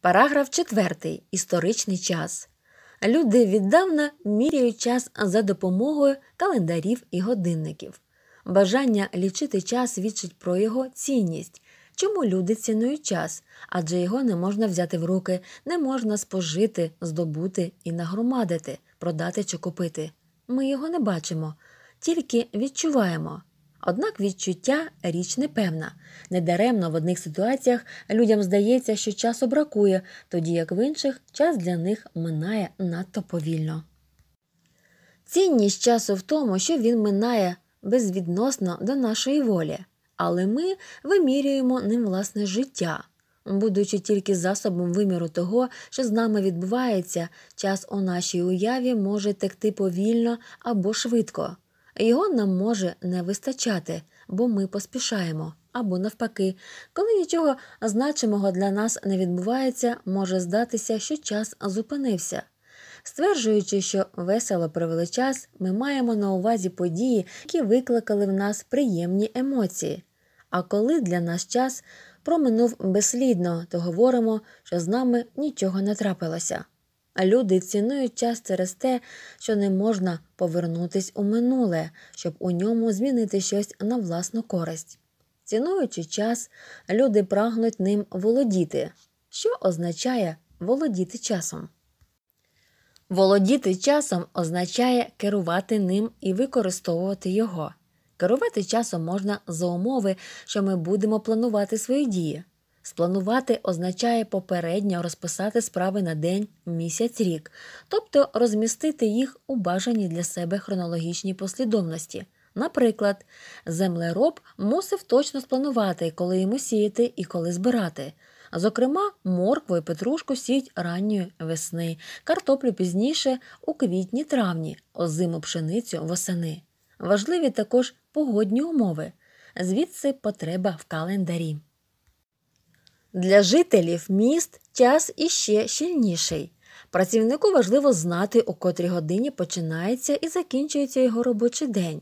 Параграф 4. Історичний час. Люди віддавна міряють час за допомогою календарів і годинників. Бажання лічити час відчить про його цінність. Чому люди цінують час? Адже його не можна взяти в руки, не можна спожити, здобути і нагромадити, продати чи купити. Ми його не бачимо, тільки відчуваємо. Однак відчуття річ непевна. Недаремно в одних ситуаціях людям здається, що часу бракує, тоді як в інших час для них минає надто повільно. Цінність часу в тому, що він минає безвідносно до нашої волі, але ми вимірюємо ним власне життя. Будучи тільки засобом виміру того, що з нами відбувається, час у нашій уяві може текти повільно або швидко. Його нам може не вистачати, бо ми поспішаємо. Або навпаки, коли нічого значимого для нас не відбувається, може здатися, що час зупинився. Стверджуючи, що весело провели час, ми маємо на увазі події, які викликали в нас приємні емоції. А коли для нас час проминув безслідно, то говоримо, що з нами нічого не трапилося. А люди цінують час через те, що не можна повернутись у минуле, щоб у ньому змінити щось на власну користь. Цінуючи час, люди прагнуть ним володіти, що означає володіти часом. Володіти часом означає керувати ним і використовувати його. Керувати часом можна за умови, що ми будемо планувати свої дії. Спланувати означає попередньо розписати справи на день, місяць, рік, тобто розмістити їх у бажаній для себе хронологічній послідовності. Наприклад, землероб мусив точно спланувати, коли йому сіяти і коли збирати. Зокрема, моркву і петрушку сіють ранньої весни, картоплю пізніше у квітні травні, озиму пшеницю восени. Важливі також погодні умови, звідси потреба в календарі. Для жителів міст час іще щільніший. Працівнику важливо знати, у котрій годині починається і закінчується його робочий день,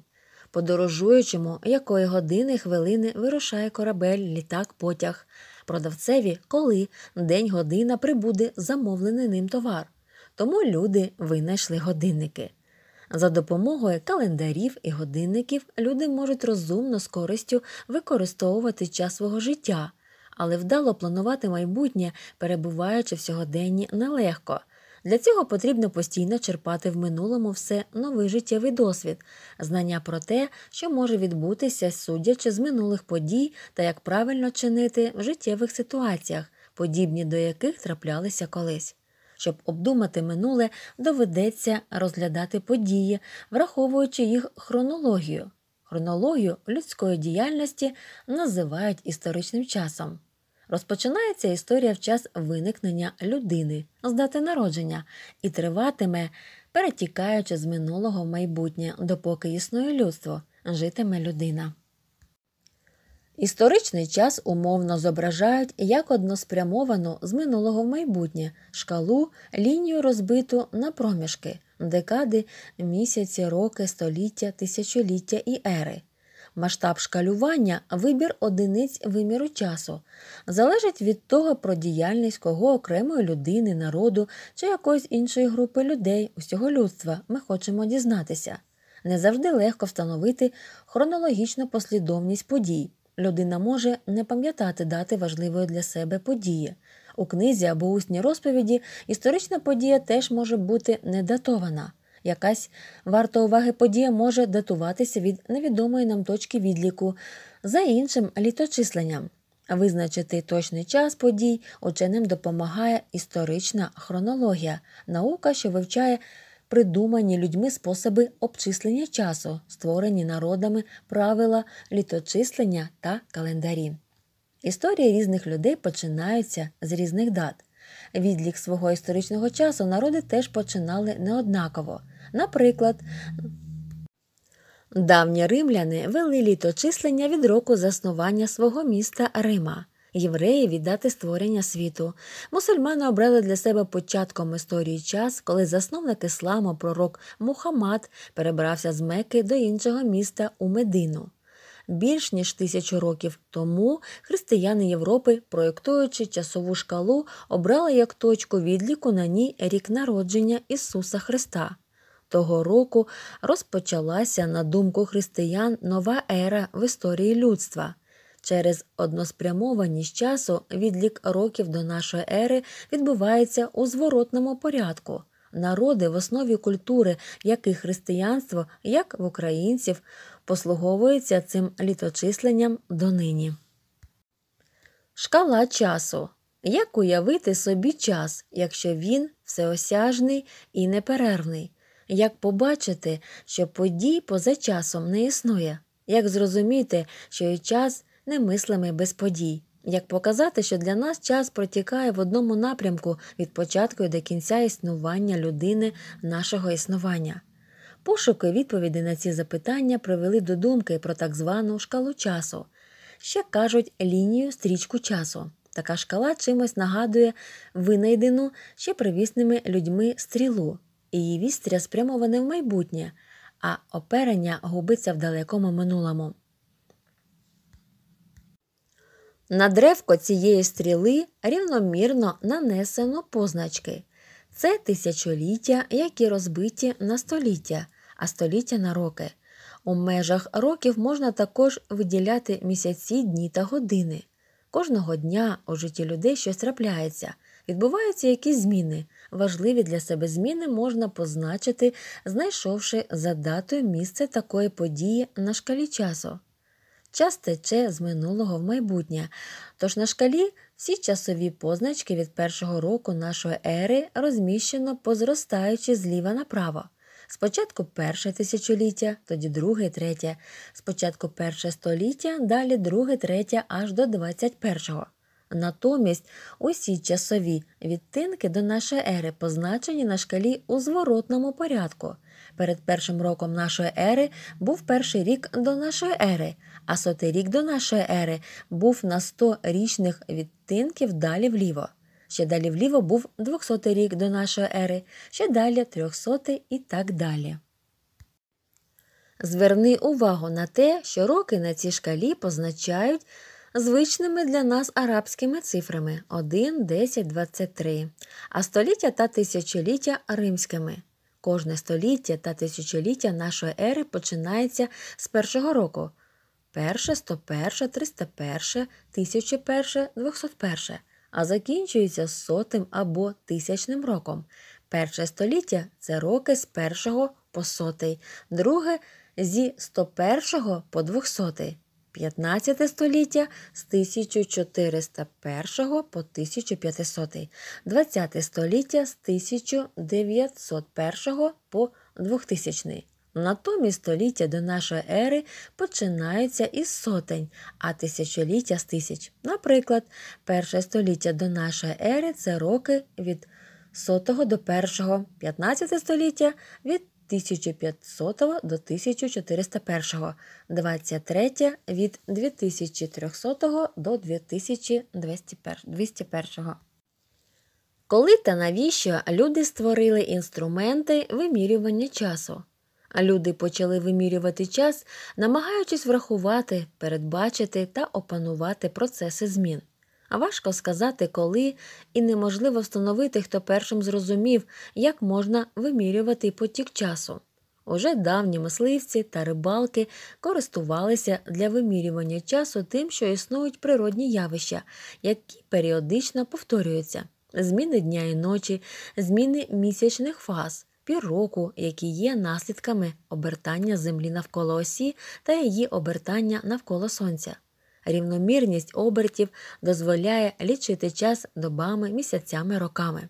подорожуючому, якої години хвилини вирушає корабель, літак, потяг, продавцеві, коли день година прибуде замовлений ним товар. Тому люди винайшли годинники. За допомогою календарів і годинників люди можуть розумно з користю використовувати час свого життя, але вдало планувати майбутнє, перебуваючи в сьогоденні, нелегко. Для цього потрібно постійно черпати в минулому все новий життєвий досвід, знання про те, що може відбутися, судячи з минулих подій та як правильно чинити в життєвих ситуаціях, подібні до яких траплялися колись. Щоб обдумати минуле, доведеться розглядати події, враховуючи їх хронологію. Хронологію людської діяльності називають історичним часом. Розпочинається історія в час виникнення людини з дати народження і триватиме, перетікаючи з минулого в майбутнє, допоки існує людство, житиме людина. Історичний час умовно зображають як односпрямовану з минулого в майбутнє шкалу, лінію розбиту на проміжки, декади, місяці, роки, століття, тисячоліття і ери. Масштаб шкалювання вибір одиниць виміру часу, залежить від того про діяльність кого окремої людини, народу чи якоїсь іншої групи людей, усього людства ми хочемо дізнатися. Не завжди легко встановити хронологічну послідовність подій. Людина може не пам'ятати дати важливої для себе події. У книзі або усній розповіді історична подія теж може бути недатована. Якась варта уваги подія може датуватися від невідомої нам точки відліку за іншим літочисленням. Визначити точний час подій ученим допомагає історична хронологія, наука, що вивчає придумані людьми способи обчислення часу, створені народами правила літочислення та календарі. Історії різних людей починаються з різних дат. Відлік свого історичного часу народи теж починали неоднаково. Наприклад, давні римляни вели літочислення від року заснування свого міста Рима. Євреї від дати створення світу. Мусульмани обрали для себе початком історії час, коли засновник ісламу пророк Мухаммад перебрався з Мекки до іншого міста у Медину. Більш ніж тисячу років тому християни Європи, проєктуючи часову шкалу, обрали як точку відліку на ній рік народження Ісуса Христа того року розпочалася, на думку християн, нова ера в історії людства. Через односпрямованість часу відлік років до нашої ери відбувається у зворотному порядку. Народи в основі культури, яких християнство, як в українців, послуговується цим літочисленням донині. Шкала часу. Як уявити собі час, якщо він всеосяжний і неперервний? Як побачити, що подій поза часом не існує, як зрозуміти, що і час немислимий без подій, як показати, що для нас час протікає в одному напрямку від початку до кінця існування людини, нашого існування. Пошуки відповіді на ці запитання привели до думки про так звану шкалу часу, ще кажуть лінію стрічку часу. Така шкала чимось нагадує винайдену ще привісними людьми стрілу її вістря спрямоване в майбутнє, а оперення губиться в далекому минулому. На древко цієї стріли рівномірно нанесено позначки. Це тисячоліття, які розбиті на століття, а століття на роки. У межах років можна також виділяти місяці, дні та години. Кожного дня у житті людей щось трапляється, відбуваються якісь зміни, Важливі для себе зміни можна позначити, знайшовши за датою місце такої події на шкалі часу. Час тече з минулого в майбутнє, тож на шкалі всі часові позначки від першого року нашої ери розміщено позростаючи зліва направо. Спочатку перше тисячоліття, тоді друге, третє, спочатку перше століття, далі друге, третє аж до 21-го. Натомість усі часові відтинки до нашої ери позначені на шкалі у зворотному порядку. Перед першим роком нашої ери був перший рік до нашої ери, а сотий рік до нашої ери був на 100 річних відтинків далі вліво. Ще далі вліво був 200 рік до нашої ери, ще далі 300 і так далі. Зверни увагу на те, що роки на цій шкалі позначають звичними для нас арабськими цифрами 1, 10, 23, а століття та тисячоліття римськими. Кожне століття та тисячоліття нашої ери починається з першого року. Перше, 101, 301, 1001, 201, а закінчується сотим або тисячним роком. Перше століття це роки з першого по сотий, друге зі 101 по 200. 15 століття з 1401 по 1500, 20 століття з 1901 по 2000. Натомість століття до нашої ери починаються із сотень, а тисячоліття з тисяч. Наприклад, перше століття до нашої ери це роки від сотого до 1, 15 століття від 1500 до 1401, 23 від 2300 до 2201. Коли та навіщо люди створили інструменти вимірювання часу? Люди почали вимірювати час, намагаючись врахувати, передбачити та опанувати процеси змін. А важко сказати, коли, і неможливо встановити, хто першим зрозумів, як можна вимірювати потік часу. Уже давні мисливці та рибалки користувалися для вимірювання часу тим, що існують природні явища, які періодично повторюються: зміни дня і ночі, зміни місячних фаз, пірроку, які є наслідками обертання землі навколо осі та її обертання навколо сонця рівномірність обертів дозволяє лічити час добами, місяцями, роками.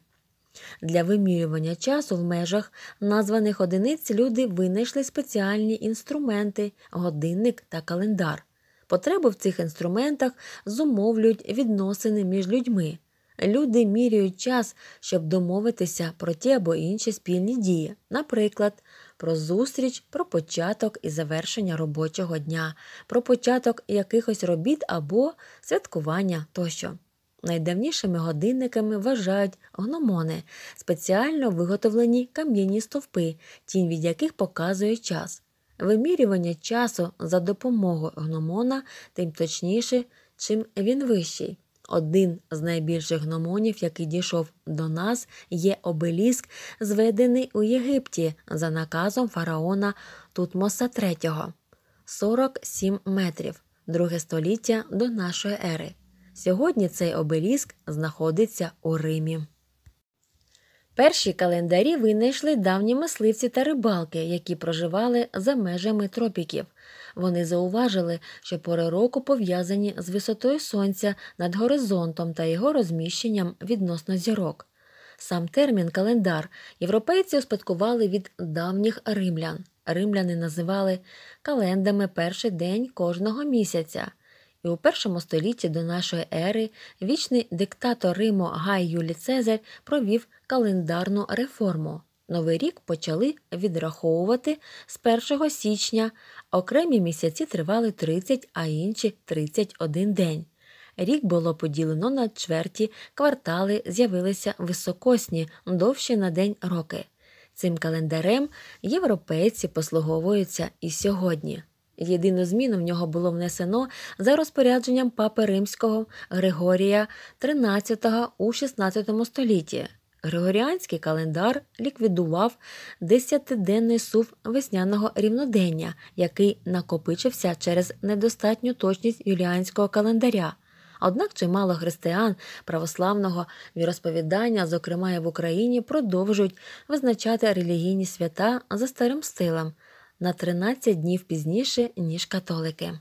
Для вимірювання часу в межах названих одиниць люди винайшли спеціальні інструменти, годинник та календар. Потреби в цих інструментах зумовлюють відносини між людьми. Люди міряють час, щоб домовитися про ті або інші спільні дії, наприклад, про зустріч, про початок і завершення робочого дня, про початок якихось робіт або святкування тощо. Найдавнішими годинниками вважають гномони, спеціально виготовлені кам'яні стовпи, тінь від яких показує час. Вимірювання часу за допомогою гномона, тим точніше, чим він вищий. Один з найбільших гномонів, який дійшов до нас, є обеліск, зведений у Єгипті за наказом фараона Тутмоса III. 47 метрів, друге століття до нашої ери. Сьогодні цей обеліск знаходиться у Римі. Перші календарі винайшли давні мисливці та рибалки, які проживали за межами тропіків. Вони зауважили, що пори року пов'язані з висотою сонця над горизонтом та його розміщенням відносно зірок. Сам термін календар європейці успадкували від давніх римлян. Римляни називали календами перший день кожного місяця. І у першому столітті до нашої ери вічний диктатор Риму Гай Юлі Цезарь провів календарну реформу. Новий рік почали відраховувати з 1 січня, окремі місяці тривали 30, а інші 31 день. Рік було поділено на чверті квартали, з'явилися високосні, довші на день роки. Цим календарем європейці послуговуються і сьогодні. Єдину зміну в нього було внесено за розпорядженням папи римського Григорія XIII у XVI столітті. Григоріанський календар ліквідував десятиденний сув весняного рівнодення, який накопичився через недостатню точність юліанського календаря. Однак чимало християн православного віросповідання, зокрема і в Україні, продовжують визначати релігійні свята за старим стилем на 13 днів пізніше ніж католики.